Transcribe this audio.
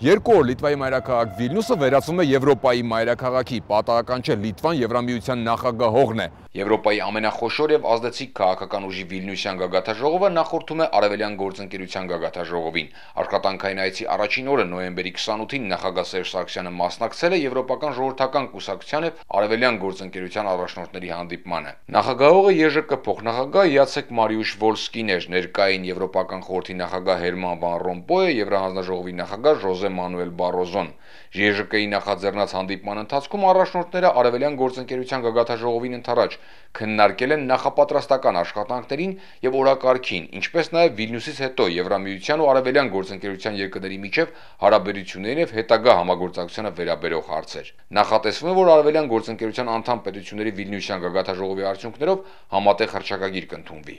Երկու օր Լիտվայի մայրաքաղաք Վիլնյուսը վերածվում է Եվրոպայի մայրաքաղաքի։ Պատահական չէ Լիտվան Եվրամիության նախագահողն է։ Եվրոպայի ամենախոշոր եւ ազդեցիկ քաղաքական ուժի Վիլնյուսյան գագաթաժողովը նախորդում է Արևելյան գործընկերության գագաթաժողովին։ Արկատանքային այցի առաջին օրը նոյեմբերի 28-ին նախագահ Սերժ Սարգսյանը մասնակցել է Եվրոպական ժողովրդական կուսակցության եւ Արևելյան գործընկերության առաջնորդների հանդիպմանը։ Նախագահողը ԵԺԿ փոխնախագահ Յացեկ Մարիուշ Վոլսկին էր, ներկային Եվրոպական խորհրդի նախագահ Հերման Վան Ռոմպոյը եւ հանձնաժողովի նախագահ Ժոզե Էմանուել Բարոզոն։ ԺԺԿ-ի նախաձեռնած հանդիպման ընթացքում առաջնորդները Արևելյան գործընկերության գագաթաժողովին ընթരാճ քննարկել են նախապատրաստական աշխատանքներին եւ օրակարգին, ինչպես նաեւ Վիլնյուսից հետո Եվրամիության ու Արևելյան գործընկերության երկրների միջև հարաբերություններին եւ հետագա համագործակցությանը վերաբերող հարցեր։ Նախատեսվում է, որ Արևելյան գործընկերության անդամ պետությունների Վիլնյուսյան գագաթաժողովի արդյունքներով համատեղ հռչակագիր կընդունվի։